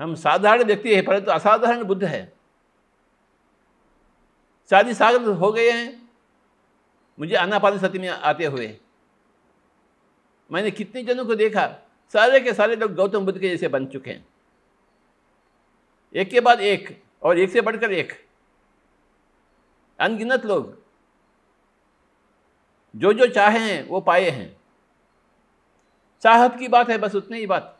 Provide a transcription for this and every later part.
हम साधारण व्यक्ति है परंतु तो असाधारण बुद्ध है शादी सागर हो गए हैं मुझे अनापान सती में आते हुए मैंने कितने जनों को देखा सारे के सारे लोग गौतम बुद्ध के जैसे बन चुके हैं एक के बाद एक और एक से बढ़कर एक अनगिनत लोग जो जो चाहे हैं वो पाए हैं चाहत की बात है बस उतनी ही बात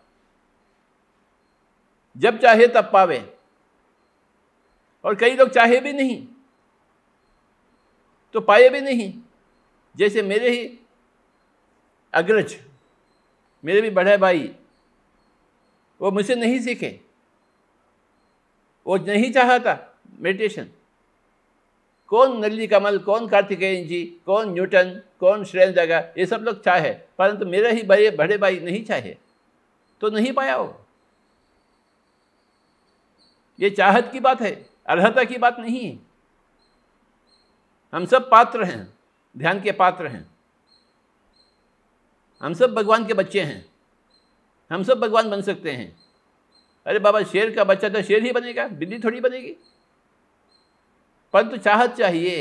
जब चाहे तब पावे और कई लोग चाहे भी नहीं तो पाए भी नहीं जैसे मेरे ही अग्रज मेरे भी बड़े भाई वो मुझसे नहीं सीखे वो नहीं चाहता था मेडिटेशन कौन नली कमल कौन कार्तिकेयन जी कौन न्यूटन कौन श्रेण जगह ये सब लोग चाहे परंतु मेरे ही बड़े बड़े भाई नहीं चाहे तो नहीं पाया वो ये चाहत की बात है अर्हता की बात नहीं है हम सब पात्र हैं ध्यान के पात्र हैं हम सब भगवान के बच्चे हैं हम सब भगवान बन सकते हैं अरे बाबा शेर का बच्चा तो शेर ही बनेगा बिल्ली थोड़ी बनेगी परंतु तो चाहत चाहिए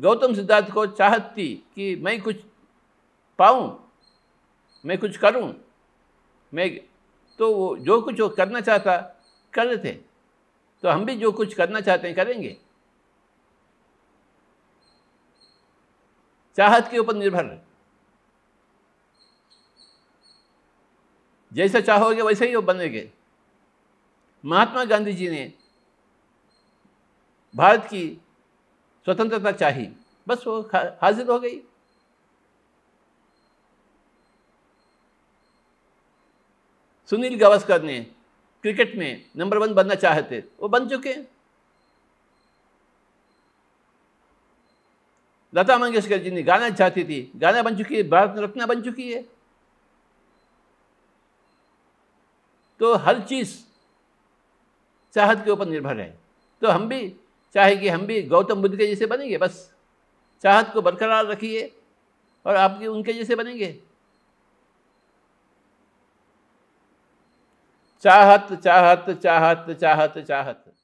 गौतम सिद्धार्थ को चाहत थी कि मैं कुछ पाऊं मैं कुछ करूं मैं तो वो जो कुछ वो करना चाहता कर लेते तो हम भी जो कुछ करना चाहते हैं करेंगे चाहत के ऊपर निर्भर जैसा चाहोगे वैसे ही वो बनेंगे महात्मा गांधी जी ने भारत की स्वतंत्रता चाहिए बस वो हाजिर हो गई सुनील गावस्कर ने क्रिकेट में नंबर वन बनना चाहे थे वो बन चुके हैं लता मंगेशकर जी ने गाना चाहती थी गाना बन चुकी है भारत रत्न बन चुकी है तो हर चीज़ चाहत के ऊपर निर्भर है तो हम भी चाहे कि हम भी गौतम बुद्ध के जैसे बनेंगे बस चाहत को बरकरार रखिए और आपकी उनके जैसे बनेंगे चाहत चाहत चाहत चाहत चाहत